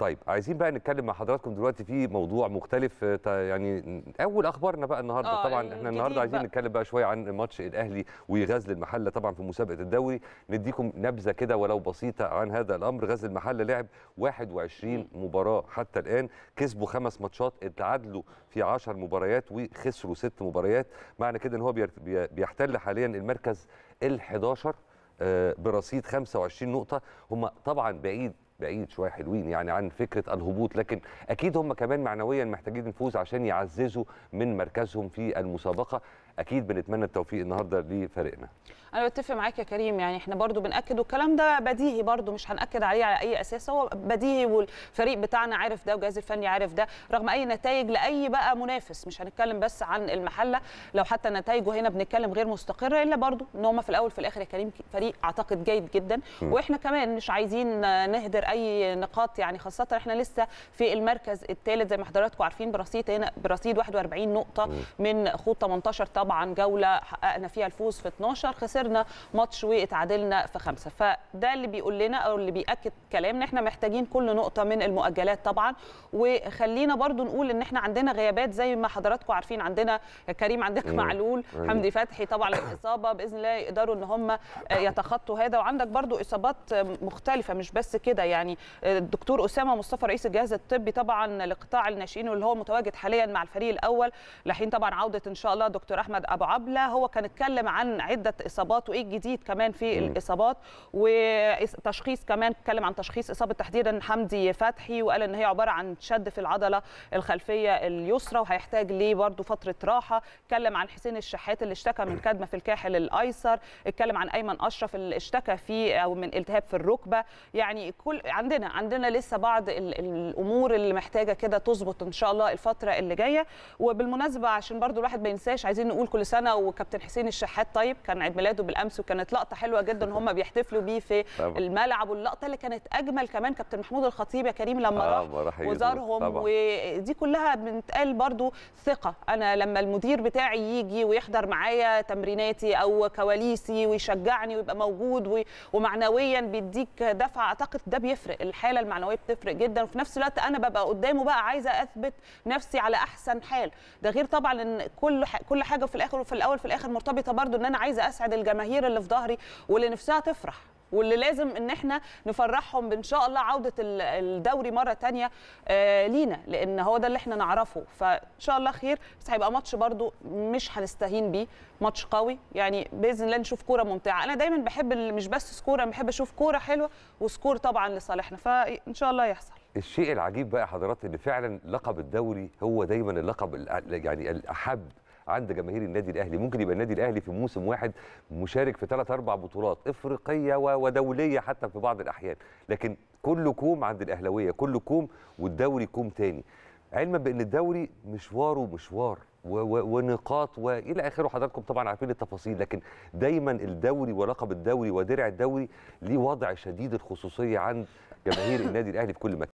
طيب عايزين بقى نتكلم مع حضراتكم دلوقتي في موضوع مختلف آه، يعني اول اخبارنا بقى النهارده آه، طبعا احنا النهارده عايزين بقى. نتكلم بقى شويه عن ماتش الاهلي وغزل المحله طبعا في مسابقه الدوري نديكم نبذه كده ولو بسيطه عن هذا الامر غزل المحله لعب 21 مباراه حتى الان كسبوا خمس ماتشات اتعادلوا في 10 مباريات وخسروا ست مباريات معنى كده ان هو بيحتل حاليا المركز ال 11 آه، برصيد 25 نقطه هم طبعا بعيد بعيد شويه حلوين يعني عن فكره الهبوط لكن اكيد هم كمان معنويا محتاجين نفوز عشان يعززوا من مركزهم في المسابقه اكيد بنتمنى التوفيق النهارده لفريقنا انا بتفق معاك يا كريم يعني احنا برضو بناكد والكلام ده بديهي برضو مش هناكد عليه على اي اساس هو بديهي والفريق بتاعنا عارف ده والجهاز الفني عارف ده رغم اي نتائج لاي بقى منافس مش هنتكلم بس عن المحله لو حتى نتائجه هنا بنتكلم غير مستقره الا برضو ان هم في الاول في الاخر يا كريم فريق اعتقد جيد جدا م. واحنا كمان مش عايزين نهدر اي نقاط يعني خاصه احنا لسه في المركز الثالث زي ما حضراتكم عارفين برصيد هنا برصيد 41 نقطه م. من خوط 18 طبعا طبعا جوله حققنا فيها الفوز في 12 خسرنا ماتش واتعادلنا في خمسه فده اللي بيقول لنا او اللي بياكد كلامنا احنا محتاجين كل نقطه من المؤجلات طبعا وخلينا برضو نقول ان احنا عندنا غيابات زي ما حضراتكم عارفين عندنا كريم عندك معلول حمدي فتحي طبعا الاصابه باذن الله يقدروا ان هم يتخطوا هذا وعندك برضو اصابات مختلفه مش بس كده يعني الدكتور اسامه مصطفى رئيس الجهاز الطبي طبعا لقطاع الناشئين واللي هو متواجد حاليا مع الفريق الاول لحين طبعا عوده ان شاء الله دكتور احمد احمد ابو عبله هو كان اتكلم عن عده اصابات وايه الجديد كمان في الاصابات وتشخيص كمان اتكلم عن تشخيص اصابه تحديدا حمدي فتحي وقال ان هي عباره عن شد في العضله الخلفيه اليسرى وهيحتاج ليه برضه فتره راحه اتكلم عن حسين الشحات اللي اشتكى من كدمه في الكاحل الايسر اتكلم عن ايمن اشرف اللي اشتكى في او من التهاب في الركبه يعني كل عندنا عندنا لسه بعض الامور اللي محتاجه كده تظبط ان شاء الله الفتره اللي جايه وبالمناسبه عشان برضو الواحد ما ينساش عايزين نقول بنقول كل سنه وكابتن حسين الشحات طيب كان عيد ميلاده بالامس وكانت لقطه حلوه جدا ان هم بيحتفلوا بيه في طبعا. الملعب واللقطه اللي كانت اجمل كمان كابتن محمود الخطيب يا كريم لما آه راح وزارهم ودي كلها بنتقال برضو ثقه انا لما المدير بتاعي يجي ويحضر معايا تمريناتي او كواليسي ويشجعني ويبقى موجود ومعنويا بيديك دفعه اعتقد ده بيفرق الحاله المعنويه بتفرق جدا وفي نفس الوقت انا ببقى قدامه بقى عايزه اثبت نفسي على احسن حال ده غير طبعا ان كل ح... كل حاجه في الاخر وفي الاول في الاخر مرتبطه برضو ان انا عايزه اسعد الجماهير اللي في ظهري واللي نفسها تفرح واللي لازم ان احنا نفرحهم بان شاء الله عوده الدوري مره تانية آه، لينا لان هو ده اللي احنا نعرفه فان شاء الله خير بس هيبقى ماتش برده مش هنستهين بيه ماتش قوي يعني باذن الله نشوف كوره ممتعه انا دايما بحب مش بس سكور انا بحب اشوف كوره حلوه وسكور طبعا لصالحنا فان شاء الله يحصل الشيء العجيب بقى حضرات ان فعلا لقب الدوري هو دايما اللقب يعني الاحب عند جماهير النادي الاهلي ممكن يبقى النادي الاهلي في موسم واحد مشارك في ثلاث اربع بطولات افريقيه ودوليه حتى في بعض الاحيان لكن كله كوم عند الاهلاويه كله كوم والدوري كوم تاني علما بان الدوري مشواره مشوار ونقاط والى اخره حضراتكم طبعا عارفين التفاصيل لكن دايما الدوري ولقب الدوري ودرع الدوري ليه وضع شديد الخصوصيه عند جماهير النادي الاهلي في كل مكان